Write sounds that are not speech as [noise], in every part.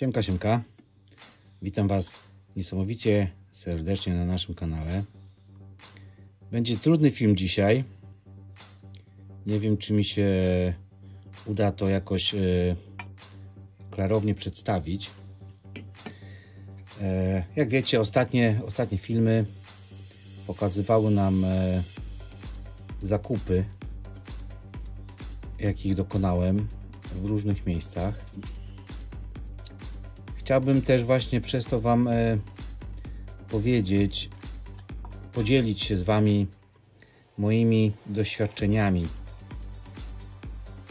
Siemka, siemka. Witam Was niesamowicie serdecznie na naszym kanale. Będzie trudny film dzisiaj. Nie wiem, czy mi się uda to jakoś e, klarownie przedstawić. E, jak wiecie, ostatnie, ostatnie filmy pokazywały nam e, zakupy, jakich dokonałem w różnych miejscach chciałbym też właśnie przez to Wam e, powiedzieć, podzielić się z Wami moimi doświadczeniami,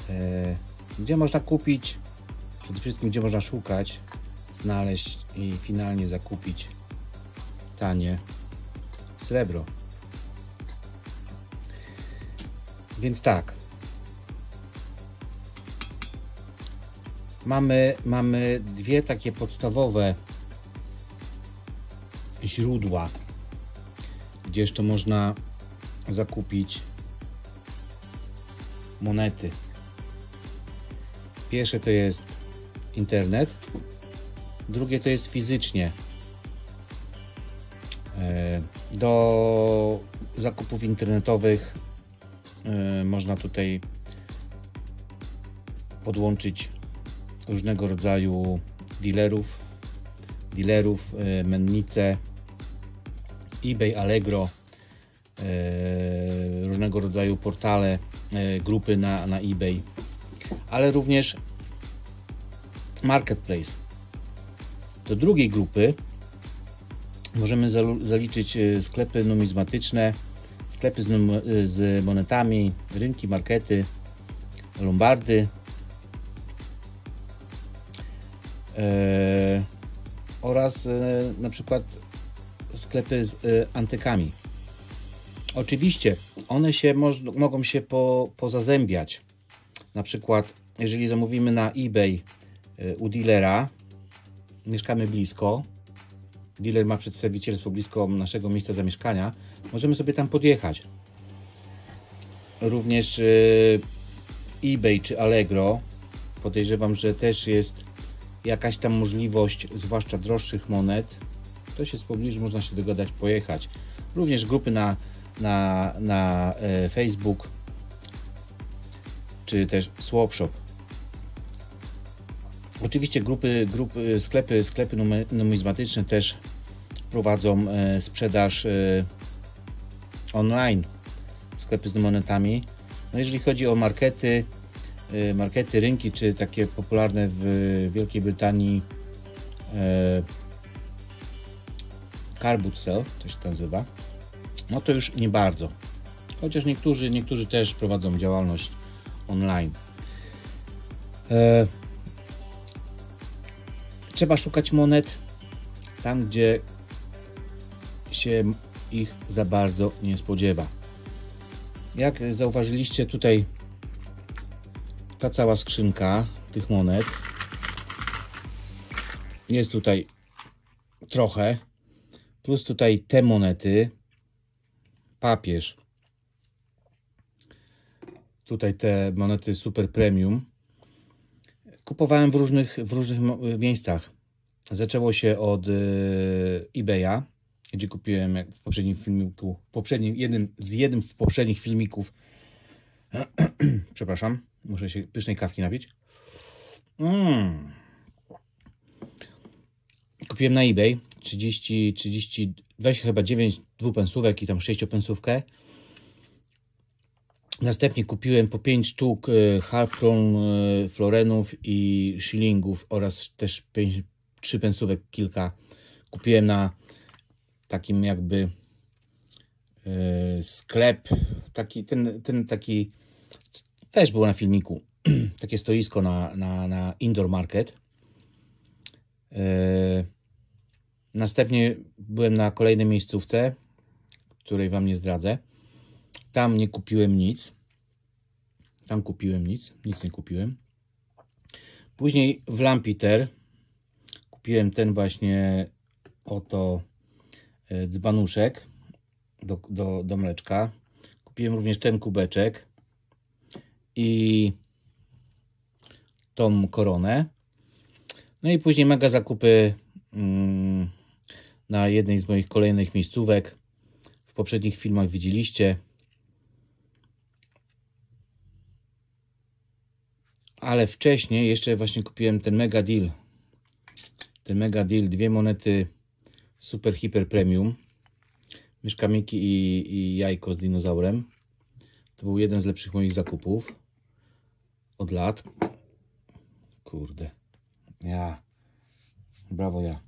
e, gdzie można kupić, przede wszystkim gdzie można szukać, znaleźć i finalnie zakupić tanie srebro. Więc tak, mamy, mamy dwie takie podstawowe źródła, gdzież to można zakupić monety. Pierwsze to jest internet, drugie to jest fizycznie. E, do zakupów internetowych e, można tutaj podłączyć różnego rodzaju dealerów, dealerów, e, mennice, eBay, Allegro, e, różnego rodzaju portale, e, grupy na, na eBay, ale również marketplace. Do drugiej grupy możemy zaliczyć sklepy numizmatyczne, sklepy z, num z monetami, rynki, markety, lombardy, E, oraz e, na przykład sklepy z e, antykami. Oczywiście one się mogą się po, pozazębiać. Na przykład, jeżeli zamówimy na eBay u dealera, mieszkamy blisko, dealer ma przedstawicielstwo blisko naszego miejsca zamieszkania, możemy sobie tam podjechać. Również eBay czy Allegro, podejrzewam, że też jest jakaś tam możliwość, zwłaszcza droższych monet, to się z można się dogadać, pojechać. Również grupy na, na, na e, Facebook czy też Swapshop. Oczywiście grupy, grupy sklepy, sklepy numizmatyczne też prowadzą e, sprzedaż e, online, sklepy z monetami. No jeżeli chodzi o markety, Y, markety, rynki, czy takie popularne w Wielkiej Brytanii e, Carbut Sale, to się nazywa, no to już nie bardzo. Chociaż niektórzy, niektórzy też prowadzą działalność online. E, trzeba szukać monet tam, gdzie się ich za bardzo nie spodziewa. Jak zauważyliście tutaj ta cała skrzynka tych monet. Jest tutaj trochę. Plus tutaj te monety. Papież. Tutaj te monety super premium. Kupowałem w różnych, w różnych miejscach. Zaczęło się od y, eBaya, gdzie kupiłem jak w poprzednim filmiku, poprzednim, jednym, z jednym z poprzednich filmików [clears throat] przepraszam, Muszę się pysznej kawki napić. Mm. Kupiłem na eBay 30, 30, 20 chyba 9 dwupensówek i tam 6 pensówkę. Następnie kupiłem po 5 sztuk y, half kron y, florenów i shillingów oraz też 5, 3 pensówek kilka. Kupiłem na takim jakby y, sklep, taki ten, ten taki też było na filmiku. [clears throat] Takie stoisko na, na, na indoor market. E, następnie byłem na kolejnej miejscówce, której Wam nie zdradzę. Tam nie kupiłem nic. Tam kupiłem nic, nic nie kupiłem. Później w Lampiter kupiłem ten właśnie oto e, dzbanuszek do, do, do mleczka. Kupiłem również ten kubeczek i tą koronę. No i później mega zakupy mm, na jednej z moich kolejnych miejscówek. W poprzednich filmach widzieliście. Ale wcześniej jeszcze właśnie kupiłem ten mega deal. Ten mega deal, dwie monety super hiper premium. Mieszkamiki i, i jajko z dinozaurem. To był jeden z lepszych moich zakupów od lat. Kurde. Ja. Brawo ja.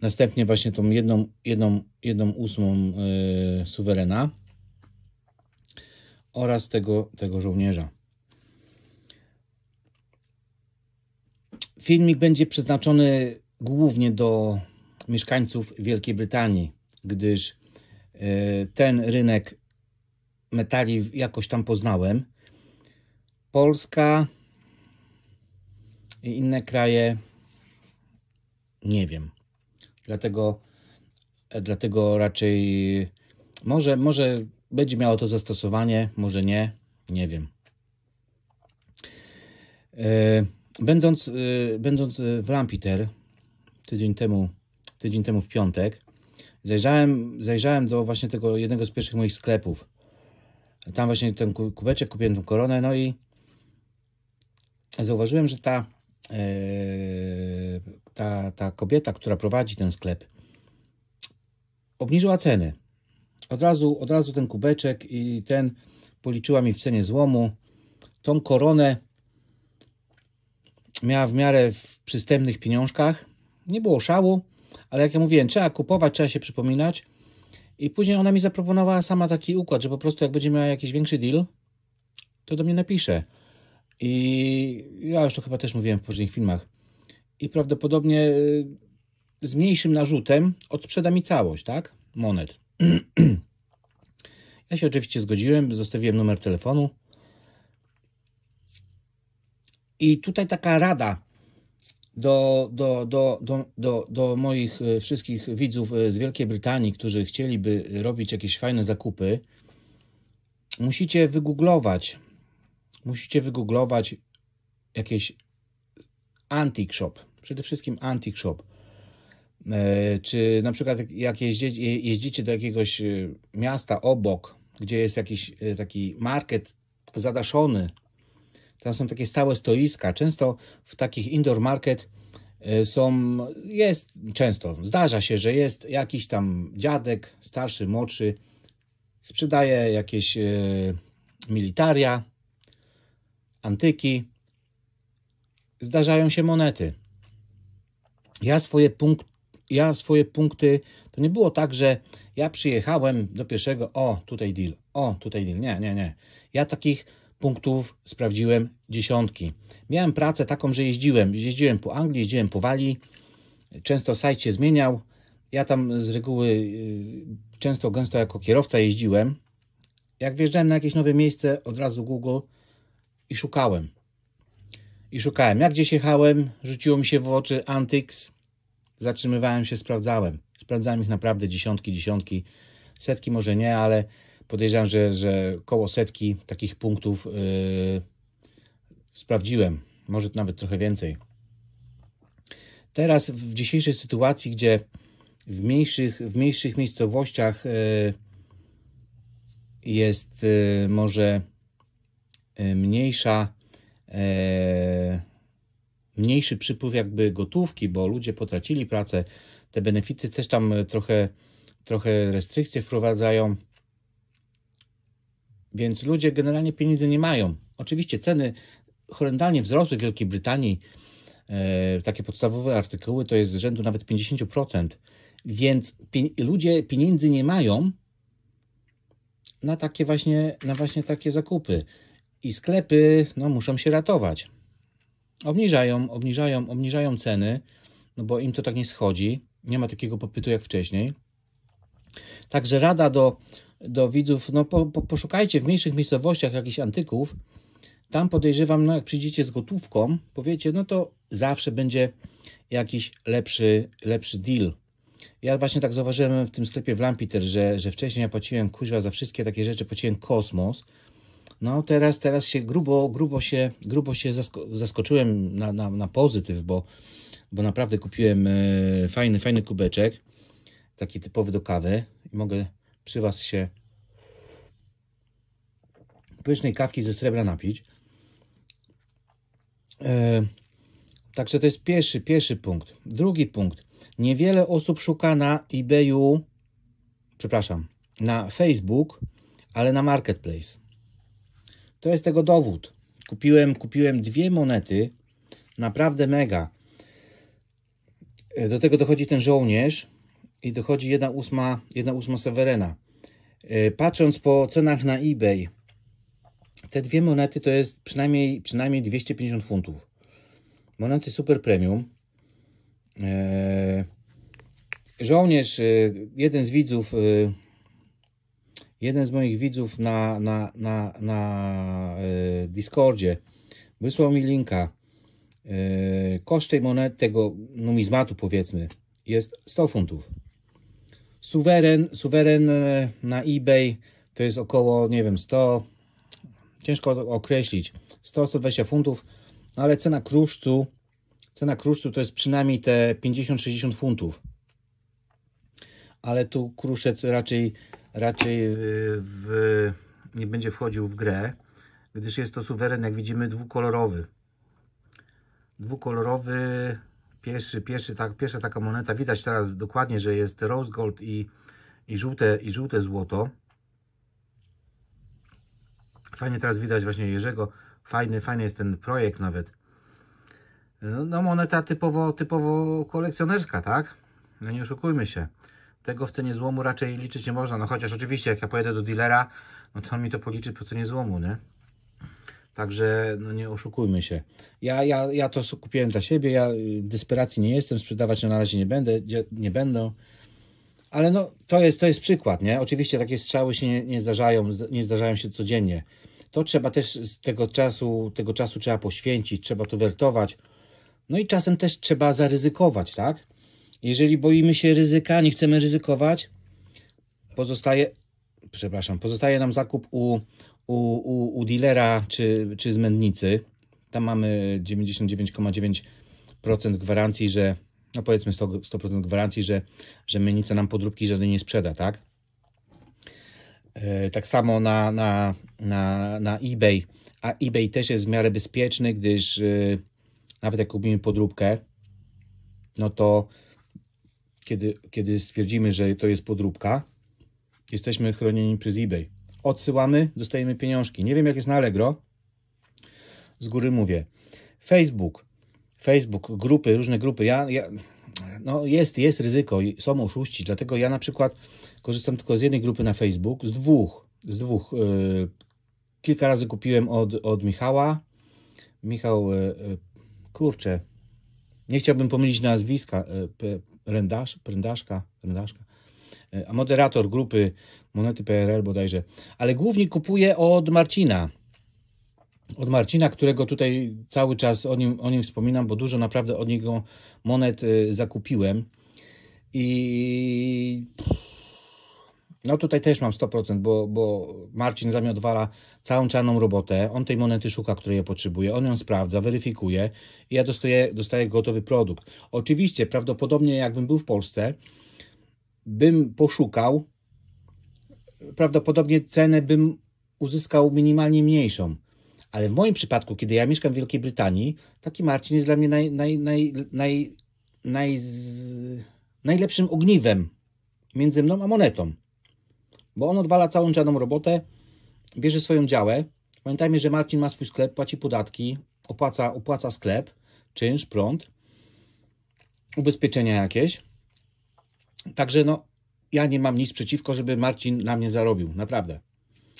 Następnie właśnie tą jedną, jedną, jedną ósmą yy, suwerena oraz tego, tego żołnierza. Filmik będzie przeznaczony głównie do mieszkańców Wielkiej Brytanii, gdyż e, ten rynek metali jakoś tam poznałem. Polska i inne kraje nie wiem. Dlatego, dlatego raczej może, może będzie miało to zastosowanie, może nie, nie wiem. E, będąc, e, będąc w Lampiter tydzień temu, tydzień temu w piątek, zajrzałem, zajrzałem do właśnie tego jednego z pierwszych moich sklepów tam właśnie ten kubeczek, kupiłem tą koronę, no i zauważyłem, że ta, yy, ta, ta kobieta, która prowadzi ten sklep, obniżyła ceny. Od razu, od razu ten kubeczek i ten policzyła mi w cenie złomu. Tą koronę miała w miarę w przystępnych pieniążkach. Nie było szału, ale jak ja mówiłem, trzeba kupować, trzeba się przypominać. I później ona mi zaproponowała sama taki układ, że po prostu jak będzie miała jakiś większy deal, to do mnie napisze. I ja już to chyba też mówiłem w poprzednich filmach. I prawdopodobnie y, z mniejszym narzutem odsprzeda mi całość, tak? Monet. [clears throat] ja się oczywiście zgodziłem, zostawiłem numer telefonu. I tutaj taka rada do, do, do, do, do, do moich e, wszystkich widzów e, z Wielkiej Brytanii, którzy chcieliby robić jakieś fajne zakupy, musicie wygooglować, musicie wygooglować jakieś antique shop, przede wszystkim antique shop. E, czy na przykład jak jeździcie do jakiegoś miasta obok, gdzie jest jakiś taki market zadaszony tam są takie stałe stoiska. Często w takich indoor market e, są, jest często, zdarza się, że jest jakiś tam dziadek, starszy, młodszy, sprzedaje jakieś e, militaria, antyki. Zdarzają się monety. Ja swoje, punkt, ja swoje punkty, to nie było tak, że ja przyjechałem do pierwszego, o tutaj deal, o tutaj deal. Nie, nie, nie. Ja takich punktów sprawdziłem dziesiątki. Miałem pracę taką, że jeździłem. Jeździłem po Anglii, jeździłem po Walii. Często sajt się zmieniał. Ja tam z reguły y, często, gęsto jako kierowca jeździłem. Jak wjeżdżałem na jakieś nowe miejsce, od razu Google i szukałem. I szukałem. Jak gdzieś jechałem, rzuciło mi się w oczy Antics. Zatrzymywałem się, sprawdzałem. Sprawdzałem ich naprawdę dziesiątki, dziesiątki, setki może nie, ale podejrzewam, że, że koło setki takich punktów yy, sprawdziłem, może nawet trochę więcej. Teraz w dzisiejszej sytuacji, gdzie w mniejszych, w mniejszych miejscowościach yy, jest yy, może y, mniejsza y, mniejszy przypływ jakby gotówki, bo ludzie potracili pracę, te benefity też tam trochę, trochę restrykcje wprowadzają. Więc ludzie generalnie pieniędzy nie mają. Oczywiście ceny horrendalnie wzrosły w Wielkiej Brytanii. E, takie podstawowe artykuły to jest z rzędu nawet 50%. Więc ludzie pieniędzy nie mają na takie właśnie, na właśnie takie zakupy. I sklepy no, muszą się ratować. Obniżają, obniżają, obniżają ceny, no bo im to tak nie schodzi. Nie ma takiego popytu jak wcześniej. Także rada do, do widzów, no po, po, poszukajcie w mniejszych miejscowościach jakichś antyków. Tam podejrzewam, no jak przyjdziecie z gotówką, powiecie, no to zawsze będzie jakiś lepszy, lepszy deal. Ja właśnie tak zauważyłem w tym sklepie w Lampiter, że, że wcześniej ja płaciłem kuźwa za wszystkie takie rzeczy, płaciłem kosmos. No teraz, teraz się grubo, grubo się, grubo się zaskoczyłem na, na, na pozytyw, bo, bo naprawdę kupiłem e, fajny, fajny kubeczek, taki typowy do kawy. Mogę przy Was się pysznej kawki ze srebra napić. E, także to jest pierwszy, pierwszy punkt. Drugi punkt. Niewiele osób szuka na eBayu, przepraszam, na Facebook, ale na Marketplace. To jest tego dowód. Kupiłem, kupiłem dwie monety, naprawdę mega. E, do tego dochodzi ten żołnierz, i dochodzi 1 ósma, 1 ósma sewerena. E, patrząc po cenach na eBay, te dwie monety to jest przynajmniej, przynajmniej 250 funtów. Monety super premium. E, żołnierz, e, jeden z widzów, jeden z moich widzów na, na, na, na Discordzie wysłał mi linka. Koszt tej monety, tego numizmatu powiedzmy, jest 100 funtów. Suweren, suweren e, na eBay to jest około, nie wiem, 100, ciężko określić, 100-120 funtów, no ale cena kruszcu, cena kruszcu to jest przynajmniej te 50-60 funtów. Ale tu kruszec raczej, raczej e, w, nie będzie wchodził w grę, gdyż jest to suweren, jak widzimy, dwukolorowy. Dwukolorowy Pierwszy, pierwszy, tak, pierwsza taka moneta, widać teraz dokładnie, że jest rose gold i, i, żółte, i żółte złoto. Fajnie teraz widać właśnie Jerzego, fajny, fajny jest ten projekt nawet. No, no moneta typowo, typowo kolekcjonerska, tak? No nie oszukujmy się. Tego w cenie złomu raczej liczyć nie można, no chociaż oczywiście jak ja pojedę do dealera, no to on mi to policzy po cenie złomu, nie? Także no nie oszukujmy się. Ja, ja, ja to kupiłem dla siebie, ja w y, desperacji nie jestem, sprzedawać na razie nie będę, nie będą. Ale no, to jest, to jest przykład, nie? Oczywiście takie strzały się nie, nie zdarzają, nie zdarzają się codziennie. To trzeba też tego czasu, tego czasu trzeba poświęcić, trzeba to wertować. No i czasem też trzeba zaryzykować, tak? Jeżeli boimy się ryzyka, nie chcemy ryzykować, pozostaje, przepraszam, pozostaje nam zakup u u, u, u dealera czy, czy z mędnicy, tam mamy 99,9% gwarancji, że no powiedzmy 100%, 100% gwarancji, że, że mędnica nam podróbki żadnej nie sprzeda, tak? E, tak samo na, na, na, na eBay, a eBay też jest w miarę bezpieczny, gdyż e, nawet jak kupimy podróbkę, no to kiedy, kiedy stwierdzimy, że to jest podróbka, jesteśmy chronieni przez eBay odsyłamy, dostajemy pieniążki. Nie wiem, jak jest na Allegro. Z góry mówię. Facebook, Facebook, grupy, różne grupy. Ja, ja, no jest, jest ryzyko, są oszuści, dlatego ja na przykład korzystam tylko z jednej grupy na Facebook, z dwóch, z dwóch. Yy, kilka razy kupiłem od, od Michała. Michał, yy, kurczę, nie chciałbym pomylić nazwiska, yy, prędasz, prędaszka, prędaszka. E, a moderator grupy Monety PRL bodajże, ale głównie kupuje od Marcina. Od Marcina, którego tutaj cały czas o nim, o nim wspominam, bo dużo naprawdę od niego monet e, zakupiłem. I no tutaj też mam 100%, bo, bo Marcin za mnie odwala całą czarną robotę. On tej monety szuka, której ja potrzebuję. On ją sprawdza, weryfikuje i ja dostaję, dostaję gotowy produkt. Oczywiście, prawdopodobnie jakbym był w Polsce, bym poszukał, prawdopodobnie cenę bym uzyskał minimalnie mniejszą. Ale w moim przypadku, kiedy ja mieszkam w Wielkiej Brytanii, taki Marcin jest dla mnie naj, naj, naj, naj najlepszym ogniwem między mną a monetą. Bo on odwala całą czarną robotę, bierze swoją działę. Pamiętajmy, że Marcin ma swój sklep, płaci podatki, opłaca, opłaca sklep, czynsz, prąd, ubezpieczenia jakieś Także no, ja nie mam nic przeciwko, żeby Marcin na mnie zarobił, naprawdę.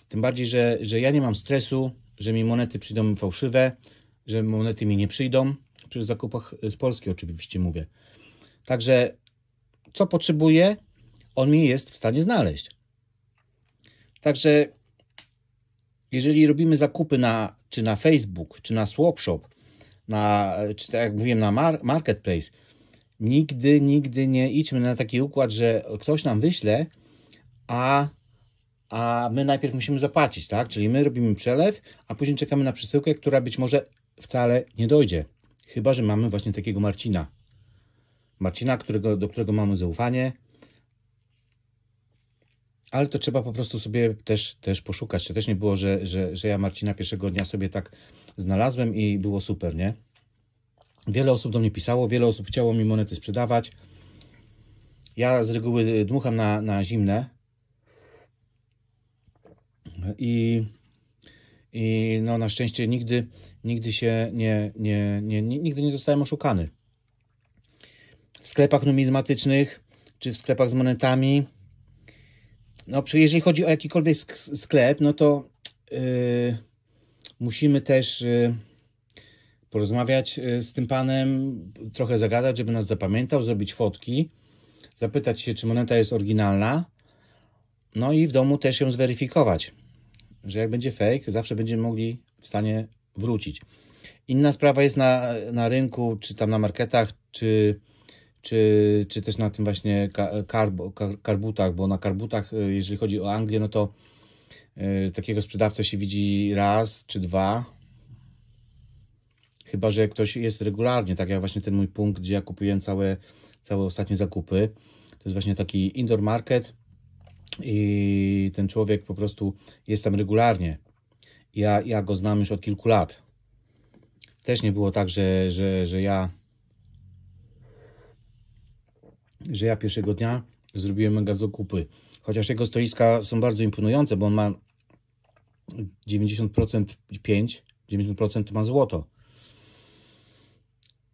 Tym bardziej, że, że ja nie mam stresu, że mi monety przyjdą fałszywe, że monety mi nie przyjdą, przy zakupach y, z Polski oczywiście mówię. Także co potrzebuję, on mi jest w stanie znaleźć. Także jeżeli robimy zakupy na, czy na Facebook, czy na Swapshop, na, czy tak jak mówiłem, na marketplace, Nigdy, nigdy nie idźmy na taki układ, że ktoś nam wyśle, a, a my najpierw musimy zapłacić, tak? Czyli my robimy przelew, a później czekamy na przesyłkę, która być może wcale nie dojdzie. Chyba, że mamy właśnie takiego Marcina. Marcina, którego, do którego mamy zaufanie, ale to trzeba po prostu sobie też, też poszukać. To też nie było, że, że, że ja Marcina pierwszego dnia sobie tak znalazłem i było super, nie? Wiele osób do mnie pisało, wiele osób chciało mi monety sprzedawać. Ja z reguły dmucham na, na zimne. I, i no na szczęście nigdy, nigdy się nie, nie, nie, nigdy nie zostałem oszukany. W sklepach numizmatycznych czy w sklepach z monetami. No, jeżeli chodzi o jakikolwiek sklep, no to yy, musimy też. Yy, porozmawiać e, z tym panem, trochę zagadać, żeby nas zapamiętał, zrobić fotki, zapytać się, czy moneta jest oryginalna, no i w domu też ją zweryfikować, że jak będzie fake, zawsze będziemy mogli w stanie wrócić. Inna sprawa jest na, na rynku, czy tam na marketach, czy, czy, czy też na tym właśnie karbo, karbutach, bo na karbutach, e, jeżeli chodzi o Anglię, no to e, takiego sprzedawcę się widzi raz czy dwa, Chyba, że ktoś jest regularnie, tak jak właśnie ten mój punkt, gdzie ja kupiłem całe, całe ostatnie zakupy. To jest właśnie taki indoor market i ten człowiek po prostu jest tam regularnie. Ja, ja go znam już od kilku lat. Też nie było tak, że, że, że ja że ja pierwszego dnia zrobiłem mega zakupy. Chociaż jego stoiska są bardzo imponujące, bo on ma 90% 5, 90% ma złoto.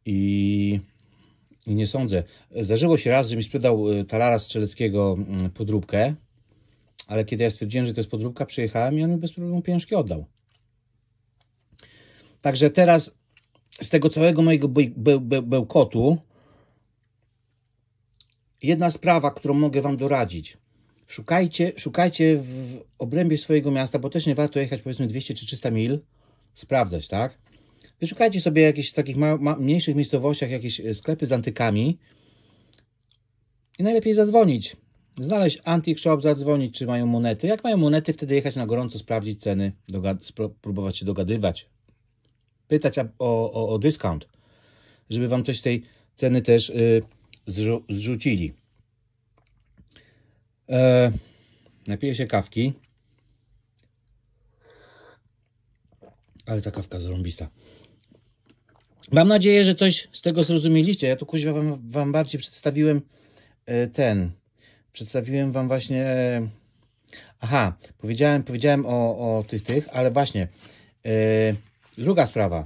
I, I, nie sądzę. Zdarzyło się raz, że mi sprzedał y, talara strzeleckiego mm, podróbkę, ale kiedy ja stwierdziłem, że to jest podróbka, przyjechałem i on mi bez problemu pieniążki oddał. Także teraz z tego całego mojego bełkotu jedna sprawa, którą mogę Wam doradzić. Szukajcie, szukajcie w obrębie swojego miasta, bo też nie warto jechać powiedzmy 200 czy 300 mil, sprawdzać, tak? Wyszukajcie sobie jakieś w takich ma, ma, mniejszych miejscowościach jakieś e, sklepy z antykami i najlepiej zadzwonić. Znaleźć antik shop, zadzwonić, czy mają monety. Jak mają monety, wtedy jechać na gorąco, sprawdzić ceny, próbować się dogadywać. Pytać o, o, o dyskount, żeby wam coś z tej ceny też yy, zrzu zrzucili. E, napiję się kawki. Ale ta kawka zarąbista. Mam nadzieję, że coś z tego zrozumieliście. Ja tu kuźwa wam, wam bardziej przedstawiłem e, ten. Przedstawiłem wam właśnie. E, aha, powiedziałem, powiedziałem o, o tych tych, ale właśnie. Yy, druga sprawa.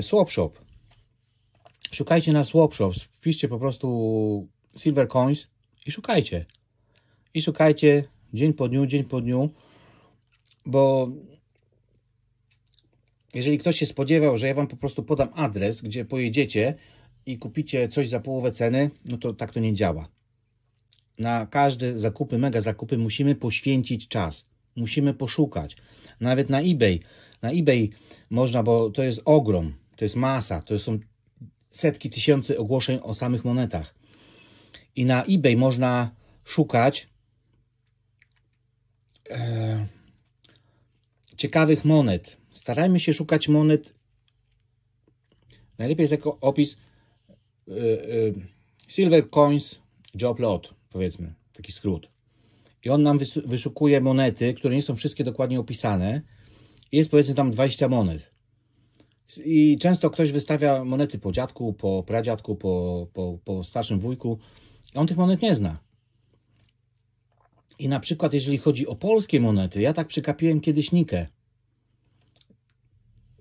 Yy, shop. Szukajcie na swap shop. Wpiszcie po prostu Silver Coins i szukajcie. I szukajcie dzień po dniu, dzień po dniu, bo jeżeli ktoś się spodziewał, że ja Wam po prostu podam adres, gdzie pojedziecie i kupicie coś za połowę ceny, no to tak to nie działa. Na każde zakupy, mega zakupy musimy poświęcić czas. Musimy poszukać. Nawet na eBay. Na eBay można, bo to jest ogrom, to jest masa, to są setki tysięcy ogłoszeń o samych monetach. I na eBay można szukać e, ciekawych monet starajmy się szukać monet. Najlepiej jest jako opis y, y, Silver Coins Job Lot, powiedzmy, taki skrót. I on nam wyszukuje monety, które nie są wszystkie dokładnie opisane. Jest powiedzmy tam 20 monet. I często ktoś wystawia monety po dziadku, po pradziadku, po, po, po starszym wujku. I on tych monet nie zna. I na przykład, jeżeli chodzi o polskie monety, ja tak przykapiłem kiedyś Nikę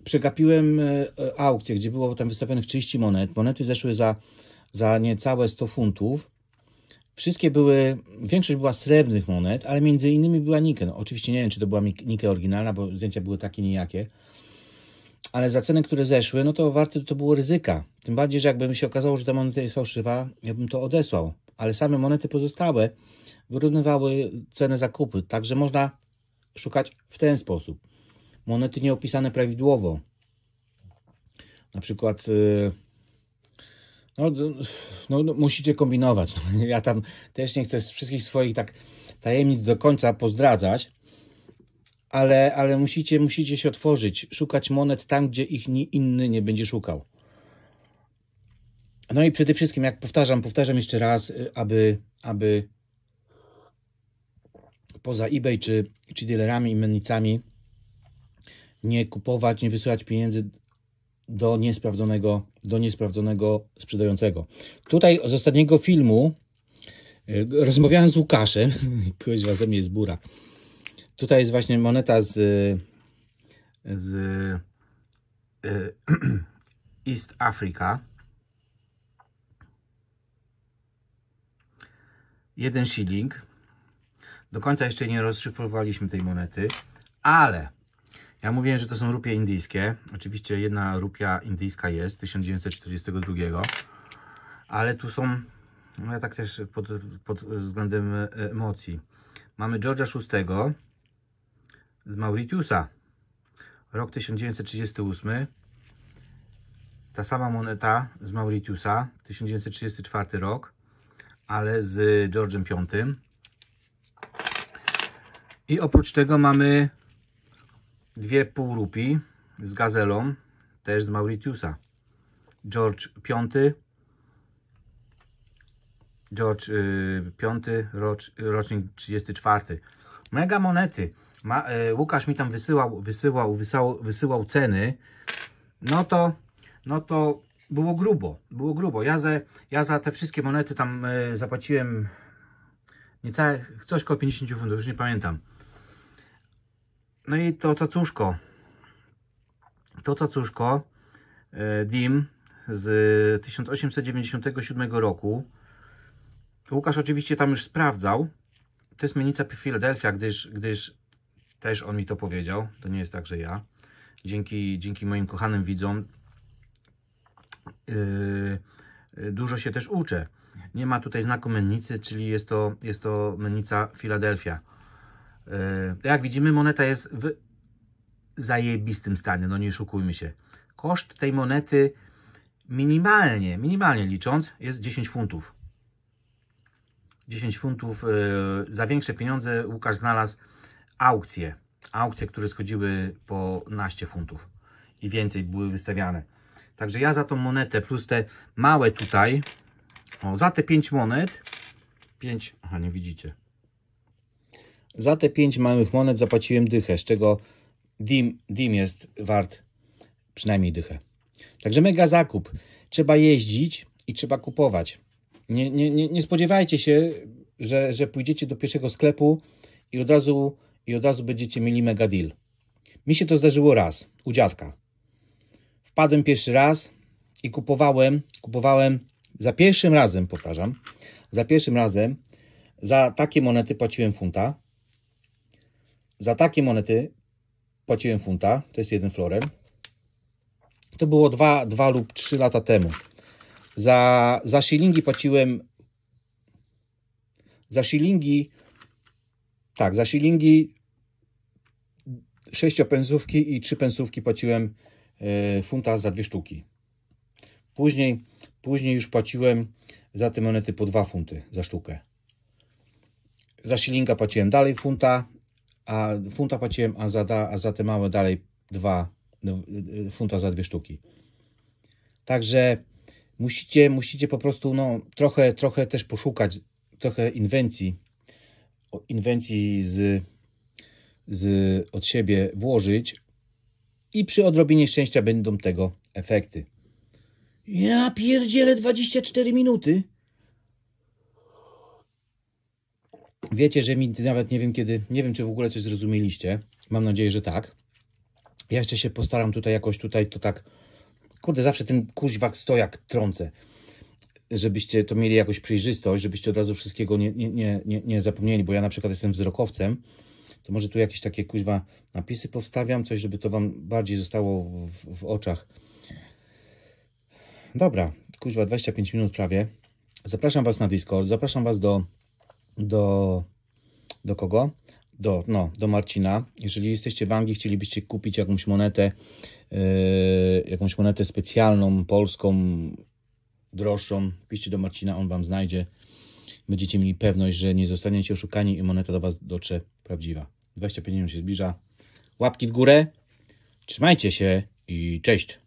przegapiłem e, e, aukcję, gdzie było tam wystawionych 30 monet. Monety zeszły za, za niecałe 100 funtów. Wszystkie były, większość była srebrnych monet, ale między innymi była Nike. No, oczywiście nie wiem, czy to była Nike oryginalna, bo zdjęcia były takie nijakie. Ale za ceny, które zeszły, no to warte to było ryzyka. Tym bardziej, że jakby mi się okazało, że ta moneta jest fałszywa, ja bym to odesłał. Ale same monety pozostałe wyrównywały cenę zakupu. Także można szukać w ten sposób monety nieopisane prawidłowo. Na przykład, y, no, no, no, musicie kombinować. [laughs] Ja tam też nie chcę wszystkich swoich tak tajemnic do końca pozdradzać, ale, ale musicie, musicie się otworzyć, szukać monet tam, gdzie ich inny nie będzie szukał. No i przede wszystkim, jak powtarzam, powtarzam jeszcze raz, y, aby, aby poza eBay czy, czy dealerami i mennicami nie kupować, nie wysyłać pieniędzy do niesprawdzonego, do niesprawdzonego sprzedającego. Tutaj z ostatniego filmu e, rozmawiałem z Łukaszem, [laughs] kuźwa ze mnie jest bura. Tutaj jest właśnie moneta z, e, z e, [clears throat] East Africa. Jeden shilling. Do końca jeszcze nie rozszyfrowaliśmy tej monety, ale ja mówiłem, że to są rupie indyjskie. Oczywiście jedna rupia indyjska jest, 1942. Ale tu są, no ja tak też pod, pod względem e, emocji. Mamy George'a VI z Mauritiusa. Rok 1938. Ta sama moneta z Mauritiusa, 1934 rok, ale z George'em V. I oprócz tego mamy dwie półrupi z gazelą, też z Mauritiusa. George V, George V, y, rocz, rocznik 34. Mega monety. Ma, e, Łukasz mi tam wysyłał, wysyłał, wysyłał, wysyłał ceny. No to, no to było grubo, było grubo. Ja, za ja za te wszystkie monety tam e, zapłaciłem niecałe, coś koło 50 funtów, już nie pamiętam. No i to cacuszko. To cacuszko e, DIM z 1897 roku. Łukasz oczywiście tam już sprawdzał. To jest mienica Philadelphia, gdyż, gdyż też on mi to powiedział. To nie jest tak, że ja. Dzięki, dzięki moim kochanym widzom yy, dużo się też uczę. Nie ma tutaj znaku mennicy, czyli jest to, jest to mennica Philadelphia. E, jak widzimy, moneta jest w zajebistym stanie, no nie oszukujmy się. Koszt tej monety minimalnie, minimalnie licząc, jest 10 funtów. 10 funtów e, za większe pieniądze Łukasz znalazł aukcje. Aukcje, które schodziły po naście funtów i więcej były wystawiane. Także ja za tą monetę plus te małe tutaj, o, za te 5 monet, 5, aha nie widzicie, za te 5 małych monet zapłaciłem dychę, z czego dim, dim jest wart przynajmniej dychę. Także mega zakup. Trzeba jeździć i trzeba kupować. Nie, nie, nie, nie spodziewajcie się, że, że pójdziecie do pierwszego sklepu i od razu, i od razu będziecie mieli mega deal. Mi się to zdarzyło raz, u dziadka. Wpadłem pierwszy raz i kupowałem, kupowałem za pierwszym razem, powtarzam, za pierwszym razem za takie monety płaciłem funta, za takie monety płaciłem funta, to jest jeden florem. To było 2, 2 lub 3 lata temu. Za, za shillingi płaciłem za shillingi tak, za shillingi 6 pensówki i 3 pensówki płaciłem y, funta za dwie sztuki. Później, później już płaciłem za te monety po 2 funty za sztukę. Za shillinga płaciłem dalej funta, a funta płaciłem, a za, da, a za te małe dalej dwa no, funta za dwie sztuki. Także musicie, musicie po prostu no, trochę, trochę też poszukać, trochę inwencji, inwencji z, z, od siebie włożyć i przy odrobinie szczęścia będą tego efekty. Ja pierdzielę 24 minuty. Wiecie, że mi nawet nie wiem kiedy, nie wiem czy w ogóle coś zrozumieliście. Mam nadzieję, że tak. Ja jeszcze się postaram tutaj jakoś tutaj to tak, kurde, zawsze ten kuźwak stojak trącę, żebyście to mieli jakoś przejrzystość, żebyście od razu wszystkiego nie, nie, nie, nie, nie zapomnieli, bo ja na przykład jestem wzrokowcem, to może tu jakieś takie kuźwa napisy powstawiam, coś, żeby to Wam bardziej zostało w, w oczach. Dobra, kuźwa 25 minut prawie. Zapraszam Was na Discord, zapraszam Was do do, do kogo? Do, no, do Marcina. Jeżeli jesteście w Anglii, chcielibyście kupić jakąś monetę, yy, jakąś monetę specjalną, polską, droższą, piszcie do Marcina, on Wam znajdzie. Będziecie mieli pewność, że nie zostaniecie oszukani i moneta do Was dotrze prawdziwa. 25 minut się zbliża. Łapki w górę, trzymajcie się i cześć!